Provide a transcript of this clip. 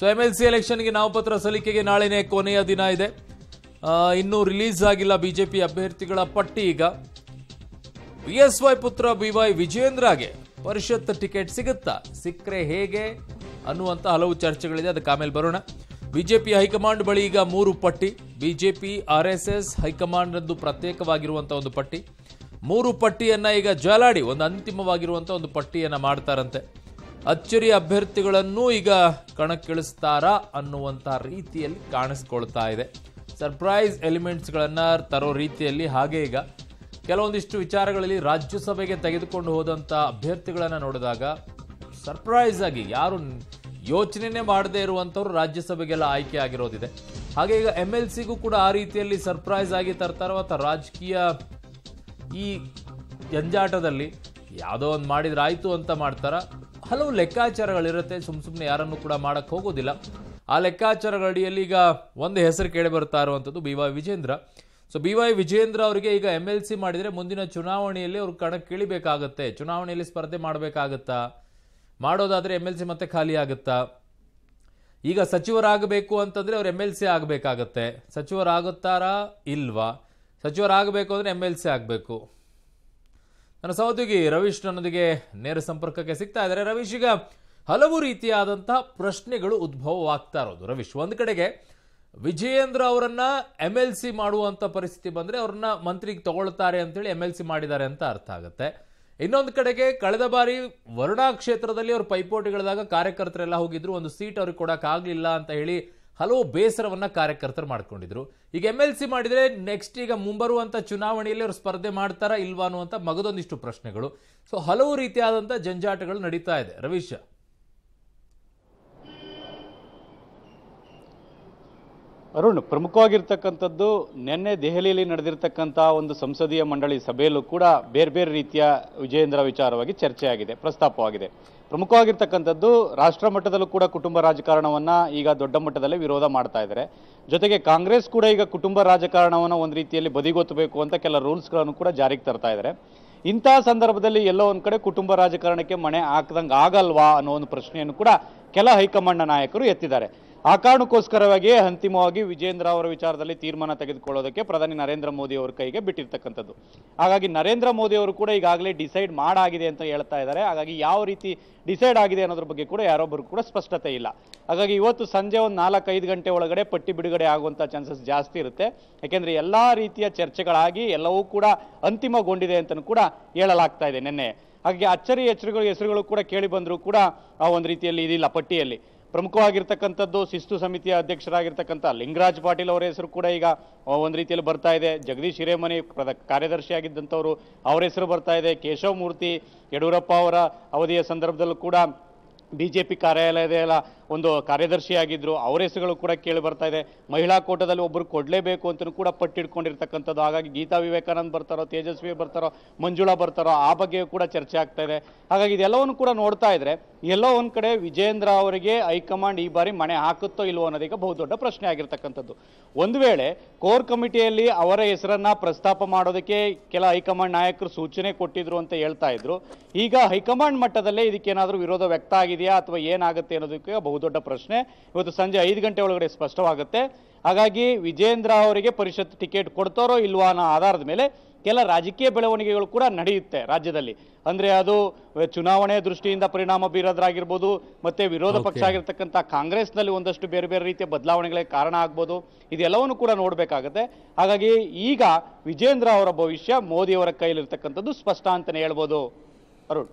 so M L C ಎಲೆಕ್ಷನ್ಗೆ ನಾಮಪತ್ರ ಸಲ್ಲಿಕೆಗೆ ನಾಳೆನೇ ಕೊನೆಯ ದಿನ ಇದೆ ಇನ್ನೂ ರಿಲೀಸ್ ಆಗಿಲ್ಲ ಬಿಜೆಪಿ ಅಭ್ಯರ್ಥಿಗಳ ಪಟ್ಟಿ ಈಗ ಬಿ ಎಸ್ ವೈ ಪುತ್ರ ಬಿ ವೈ ವಿಜಯೇಂದ್ರಗೆ ಪರಿಷತ್ ಟಿಕೆಟ್ ಸಿಗುತ್ತಾ ಸಿಕ್ಕರೆ ಹೇಗೆ ಅನ್ನುವಂಥ ಹಲವು ಚರ್ಚೆಗಳಿದೆ ಅದಕ್ಕೆ ಆಮೇಲೆ ಬರೋಣ ಬಿಜೆಪಿ ಹೈಕಮಾಂಡ್ ಬಳಿ ಈಗ ಮೂರು ಪಟ್ಟಿ BJP R S S high command ಎಂದು ಪ್ರತ್ಯೇಕವಾಗಿರುವಂಥ ಒಂದು ಪಟ್ಟಿ ಮೂರು ಪಟ್ಟಿಯನ್ನ ಈಗ ಜಾಲಾಡಿ ಒಂದು ಅಂತಿಮವಾಗಿರುವಂತಹ ಒಂದು ಪಟ್ಟಿಯನ್ನ ಮಾಡ್ತಾರಂತೆ ಅಚ್ಚರಿ ಅಭ್ಯರ್ಥಿಗಳನ್ನೂ ಈಗ ಕಣಕ್ಕಿಳಿಸ್ತಾರ ಅನ್ನುವಂತ ರೀತಿಯಲ್ಲಿ ಕಾಣಿಸ್ಕೊಳ್ತಾ ಇದೆ ಸರ್ಪ್ರೈಸ್ ಎಲಿಮೆಂಟ್ಸ್ಗಳನ್ನು ತರೋ ರೀತಿಯಲ್ಲಿ ಹಾಗೆ ಈಗ ಕೆಲವೊಂದಿಷ್ಟು ವಿಚಾರಗಳಲ್ಲಿ ರಾಜ್ಯಸಭೆಗೆ ತೆಗೆದುಕೊಂಡು ಹೋದಂಥ ಅಭ್ಯರ್ಥಿಗಳನ್ನು ನೋಡಿದಾಗ ಸರ್ಪ್ರೈಸ್ ಆಗಿ ಯಾರು ಯೋಚನೆನೇ ಮಾಡದೇ ಇರುವಂಥವ್ರು ರಾಜ್ಯಸಭೆಗೆಲ್ಲ ಆಯ್ಕೆ ಆಗಿರೋದಿದೆ ಹಾಗೆ ಈಗ ಎಮ್ ಎಲ್ ಸಿಗೂ ಕೂಡ ಆ ರೀತಿಯಲ್ಲಿ ಸರ್ಪ್ರೈಸ್ ಆಗಿ ತರ್ತಾರೋ ಅಥವಾ ರಾಜಕೀಯ ಈ ಜಂಜಾಟದಲ್ಲಿ ಯಾವುದೋ ಒಂದು ಮಾಡಿದ್ರೆ ಅಂತ ಮಾಡ್ತಾರ ಹಲವು ಲೆಕ್ಕಾಚಾರಗಳಿರುತ್ತೆ ಸುಮ್ ಸುಮ್ಮನೆ ಯಾರನ್ನು ಕೂಡ ಮಾಡಕ್ಕೆ ಹೋಗೋದಿಲ್ಲ ಆ ಲೆಕ್ಕಾಚಾರಗಳ ಅಡಿಯಲ್ಲಿ ಈಗ ಒಂದು ಹೆಸರು ಕೇಳಿ ಬರ್ತಾ ಇರುವಂಥದ್ದು ಬಿ ವೈ ವಿಜೇಂದ್ರ ಸೊ ಬಿ ವೈ ವಿಜೇಂದ್ರ ಅವರಿಗೆ ಈಗ ಎಮ್ ಎಲ್ ಸಿ ಮಾಡಿದರೆ ಮುಂದಿನ ಚುನಾವಣೆಯಲ್ಲಿ ಕಣಕ್ಕೆ ಇಳಿಬೇಕಾಗುತ್ತೆ ಚುನಾವಣೆಯಲ್ಲಿ ಸ್ಪರ್ಧೆ ಮಾಡಬೇಕಾಗತ್ತಾ ಮಾಡೋದಾದರೆ ಎಮ್ ಎಲ್ ಸಿ ಮತ್ತೆ ಖಾಲಿ ಆಗುತ್ತಾ ಈಗ ಸಚಿವರಾಗಬೇಕು ಅಂತಂದರೆ ಅವ್ರು ಎಮ್ ಎಲ್ ಸಿ ಆಗಬೇಕಾಗತ್ತೆ ಸಚಿವರಾಗುತ್ತಾರಾ ಇಲ್ವಾ ಸಚಿವರಾಗಬೇಕು ಅಂದರೆ ಎಮ್ ಎಲ್ ಸಿ ಆಗಬೇಕು ನನ್ನ ಸಹೋದ್ಯೋಗಿ ರವೀಶ್ ನನ್ನೊಂದಿಗೆ ನೇರ ಸಂಪರ್ಕಕ್ಕೆ ಸಿಗ್ತಾ ಇದ್ದಾರೆ ರವೀಶ್ ಈಗ ಹಲವು ರೀತಿಯಾದಂತಹ ಪ್ರಶ್ನೆಗಳು ಉದ್ಭವವಾಗ್ತಾ ಇರೋದು ರವೀಶ್ ಒಂದು ಕಡೆಗೆ ವಿಜಯೇಂದ್ರ ಅವರನ್ನ ಎಮ್ ಎಲ್ ಸಿ ಮಾಡುವಂತ ಪರಿಸ್ಥಿತಿ ಬಂದ್ರೆ ಅವ್ರನ್ನ ಮಂತ್ರಿಗೆ ತಗೊಳ್ತಾರೆ ಅಂತೇಳಿ ಎಮ್ ಎಲ್ ಸಿ ಮಾಡಿದ್ದಾರೆ ಅಂತ ಅರ್ಥ ಆಗುತ್ತೆ ಇನ್ನೊಂದು ಕಡೆಗೆ ಕಳೆದ ಬಾರಿ ವರುಣಾ ಕ್ಷೇತ್ರದಲ್ಲಿ ಅವ್ರ ಪೈಪೋಟಿಗಳದಾಗ ಕಾರ್ಯಕರ್ತರೆಲ್ಲ ಹೋಗಿದ್ರು ಒಂದು ಸೀಟ್ ಅವ್ರಿಗೆ ಕೊಡಕ್ಕಾಗಲಿಲ್ಲ ಅಂತ ಹೇಳಿ ಹಲವು ಬೇಸರವನ್ನು ಕಾರ್ಯಕರ್ತರು ಮಾಡ್ಕೊಂಡಿದ್ರು ಈಗ ಎಮ್ ಎಲ್ ಸಿ ಮಾಡಿದರೆ ನೆಕ್ಸ್ಟ್ ಈಗ ಮುಂಬರುವಂಥ ಚುನಾವಣೆಯಲ್ಲಿ ಅವರು ಸ್ಪರ್ಧೆ ಮಾಡ್ತಾರಾ ಇಲ್ವಾ ಅನ್ನುವಂಥ ಮಗದೊಂದಿಷ್ಟು ಪ್ರಶ್ನೆಗಳು ಸೊ ಹಲವು ರೀತಿಯಾದಂಥ ಜಂಜಾಟಗಳು ನಡೀತಾ ಇದೆ ರವೀಶ್ ಅರುಣ್ ಪ್ರಮುಖವಾಗಿರ್ತಕ್ಕಂಥದ್ದು ನಿನ್ನೆ ದೆಹಲಿಯಲ್ಲಿ ನಡೆದಿರ್ತಕ್ಕಂಥ ಒಂದು ಸಂಸದೀಯ ಮಂಡಳಿ ಸಭೆಯಲ್ಲೂ ಕೂಡ ಬೇರೆ ಬೇರೆ ರೀತಿಯ ವಿಜಯೇಂದ್ರ ವಿಚಾರವಾಗಿ ಚರ್ಚೆಯಾಗಿದೆ ಪ್ರಸ್ತಾಪವಾಗಿದೆ ಪ್ರಮುಖವಾಗಿರ್ತಕ್ಕಂಥದ್ದು ರಾಷ್ಟ್ರ ಮಟ್ಟದಲ್ಲೂ ಕೂಡ ಕುಟುಂಬ ರಾಜಕಾರಣವನ್ನು ಈಗ ದೊಡ್ಡ ಮಟ್ಟದಲ್ಲಿ ವಿರೋಧ ಮಾಡ್ತಾ ಇದ್ದಾರೆ ಜೊತೆಗೆ ಕಾಂಗ್ರೆಸ್ ಕೂಡ ಈಗ ಕುಟುಂಬ ರಾಜಕಾರಣವನ್ನು ಒಂದು ರೀತಿಯಲ್ಲಿ ಬದಿಗೊತ್ತಬೇಕು ಅಂತ ಕೆಲ ರೂಲ್ಸ್ಗಳನ್ನು ಕೂಡ ಜಾರಿಗೆ ತರ್ತಾ ಇದ್ದಾರೆ ಇಂತಹ ಸಂದರ್ಭದಲ್ಲಿ ಎಲ್ಲೋ ಒಂದು ಕಡೆ ಕುಟುಂಬ ರಾಜಕಾರಣಕ್ಕೆ ಮಣೆ ಹಾಕ್ದಂಗೆ ಆಗಲ್ವಾ ಅನ್ನೋ ಒಂದು ಪ್ರಶ್ನೆಯನ್ನು ಕೂಡ ಕೆಲ ಹೈಕಮಾಂಡ್ನ ನಾಯಕರು ಎತ್ತಿದ್ದಾರೆ ಆ ಕಾರಣಕ್ಕೋಸ್ಕರವಾಗಿ ಅಂತಿಮವಾಗಿ ವಿಜೇಂದ್ರ ಅವರ ವಿಚಾರದಲ್ಲಿ ತೀರ್ಮಾನ ತೆಗೆದುಕೊಳ್ಳೋದಕ್ಕೆ ಪ್ರಧಾನಿ ನರೇಂದ್ರ ಮೋದಿ ಅವರ ಕೈಗೆ ಬಿಟ್ಟಿರ್ತಕ್ಕಂಥದ್ದು ಹಾಗಾಗಿ ನರೇಂದ್ರ ಮೋದಿ ಅವರು ಕೂಡ ಈಗಾಗಲೇ ಡಿಸೈಡ್ ಮಾಡಾಗಿದೆ ಅಂತ ಹೇಳ್ತಾ ಇದ್ದಾರೆ ಹಾಗಾಗಿ ಯಾವ ರೀತಿ ಡಿಸೈಡ್ ಆಗಿದೆ ಅನ್ನೋದ್ರ ಬಗ್ಗೆ ಕೂಡ ಯಾರೊಬ್ಬರು ಕೂಡ ಸ್ಪಷ್ಟತೆ ಇಲ್ಲ ಹಾಗಾಗಿ ಇವತ್ತು ಸಂಜೆ ಒಂದು ನಾಲ್ಕೈದು ಗಂಟೆ ಒಳಗಡೆ ಪಟ್ಟಿ ಬಿಡುಗಡೆ ಆಗುವಂಥ ಚಾನ್ಸಸ್ ಜಾಸ್ತಿ ಇರುತ್ತೆ ಯಾಕೆಂದರೆ ಎಲ್ಲ ರೀತಿಯ ಚರ್ಚೆಗಳಾಗಿ ಎಲ್ಲವೂ ಕೂಡ ಅಂತಿಮಗೊಂಡಿದೆ ಅಂತಲೂ ಕೂಡ ಹೇಳಲಾಗ್ತಾ ಇದೆ ನಿನ್ನೆ ಹಾಗೆ ಅಚ್ಚರಿ ಎಚ್ಚರಿಗಳು ಹೆಸರುಗಳು ಕೂಡ ಕೇಳಿ ಬಂದರೂ ಕೂಡ ಆ ಒಂದು ರೀತಿಯಲ್ಲಿ ಇದಿಲ್ಲ ಪಟ್ಟಿಯಲ್ಲಿ ಪ್ರಮುಖವಾಗಿರ್ತಕ್ಕಂಥದ್ದು ಶಿಸ್ತು ಸಮಿತಿಯ ಅಧ್ಯಕ್ಷರಾಗಿರ್ತಕ್ಕಂಥ ಲಿಂಗರಾಜ್ ಪಾಟೀಲ್ ಅವರ ಹೆಸರು ಕೂಡ ಈಗ ಒಂದು ರೀತಿಯಲ್ಲಿ ಬರ್ತಾ ಇದೆ ಜಗದೀಶ್ ಹಿರೇಮನಿ ಕಾರ್ಯದರ್ಶಿಯಾಗಿದ್ದಂಥವರು ಅವರ ಹೆಸರು ಬರ್ತಾ ಇದೆ ಕೇಶವಮೂರ್ತಿ ಯಡಿಯೂರಪ್ಪ ಅವರ ಅವಧಿಯ ಸಂದರ್ಭದಲ್ಲೂ ಕೂಡ ಬಿ ಜೆ ಪಿ ಕಾರ್ಯಾಲಯದ ಎಲ್ಲ ಒಂದು ಕಾರ್ಯದರ್ಶಿಯಾಗಿದ್ದರು ಅವರ ಹೆಸರುಗಳು ಕೂಡ ಕೇಳಿ ಬರ್ತಾ ಇದೆ ಮಹಿಳಾ ಕೋಟದಲ್ಲಿ ಒಬ್ಬರು ಕೊಡಲೇಬೇಕು ಅಂತಲೂ ಕೂಡ ಪಟ್ಟಿಡ್ಕೊಂಡಿರ್ತಕ್ಕಂಥದ್ದು ಹಾಗಾಗಿ ಗೀತಾ ವಿವೇಕಾನಂದ್ ಬರ್ತಾರೋ ತೇಜಸ್ವಿ ಬರ್ತಾರೋ ಮಂಜುಳಾ ಬರ್ತಾರೋ ಆ ಬಗ್ಗೆಯೂ ಕೂಡ ಚರ್ಚೆ ಆಗ್ತಾ ಇದೆ ಹಾಗಾಗಿ ಇದೆಲ್ಲವನ್ನು ಕೂಡ ನೋಡ್ತಾ ಇದ್ರೆ ಎಲ್ಲೋ ಒಂದು ಕಡೆ ವಿಜೇಂದ್ರ ಅವರಿಗೆ ಹೈಕಮಾಂಡ್ ಈ ಬಾರಿ ಮಣೆ ಹಾಕುತ್ತೋ ಇಲ್ವೋ ಅನ್ನೋದೀಗ ಬಹುದೊಡ್ಡ ಪ್ರಶ್ನೆ ಆಗಿರ್ತಕ್ಕಂಥದ್ದು ಒಂದು ವೇಳೆ ಕೋರ್ ಕಮಿಟಿಯಲ್ಲಿ ಅವರ ಹೆಸರನ್ನ ಪ್ರಸ್ತಾಪ ಮಾಡೋದಕ್ಕೆ ಕೆಲ ಹೈಕಮಾಂಡ್ ನಾಯಕರು ಸೂಚನೆ ಕೊಟ್ಟಿದ್ರು ಅಂತ ಹೇಳ್ತಾ ಇದ್ರು ಈಗ ಹೈಕಮಾಂಡ್ ಮಟ್ಟದಲ್ಲೇ ಇದಕ್ಕೇನಾದರೂ ವಿರೋಧ ವ್ಯಕ್ತ ಆಗಿದೆಯಾ ಅಥವಾ ಏನಾಗುತ್ತೆ ಅನ್ನೋದಕ್ಕೆ ಬಹು ಬಹುದೊಡ್ಡ ಪ್ರಶ್ನೆ ಇವತ್ತು ಸಂಜೆ ಐದು ಗಂಟೆ ಒಳಗಡೆ ಸ್ಪಷ್ಟವಾಗುತ್ತೆ ಹಾಗಾಗಿ ವಿಜೇಂದ್ರ ಅವರಿಗೆ ಪರಿಷತ್ ಟಿಕೆಟ್ ಕೊಡ್ತಾರೋ ಇಲ್ವಾ ಅನ್ನೋ ಆಧಾರದ ಮೇಲೆ ಕೆಲ ರಾಜಕೀಯ ಬೆಳವಣಿಗೆಗಳು ಕೂಡ ನಡೆಯುತ್ತೆ ರಾಜ್ಯದಲ್ಲಿ ಅಂದರೆ ಅದು ಚುನಾವಣೆ ದೃಷ್ಟಿಯಿಂದ ಪರಿಣಾಮ ಬೀರೋದ್ರಾಗಿರ್ಬೋದು ಮತ್ತೆ ವಿರೋಧ ಪಕ್ಷ ಆಗಿರ್ತಕ್ಕಂಥ ಕಾಂಗ್ರೆಸ್ನಲ್ಲಿ ಒಂದಷ್ಟು ಬೇರೆ ಬೇರೆ ರೀತಿಯ ಬದಲಾವಣೆಗಳಿಗೆ ಕಾರಣ ಆಗ್ಬೋದು ಇದೆಲ್ಲವನ್ನು ಕೂಡ ನೋಡಬೇಕಾಗುತ್ತೆ ಹಾಗಾಗಿ ಈಗ ವಿಜೇಂದ್ರ ಅವರ ಭವಿಷ್ಯ ಮೋದಿಯವರ ಕೈಲಿರ್ತಕ್ಕಂಥದ್ದು ಸ್ಪಷ್ಟ ಅಂತಲೇ ಹೇಳ್ಬೋದು ಅರುಣ್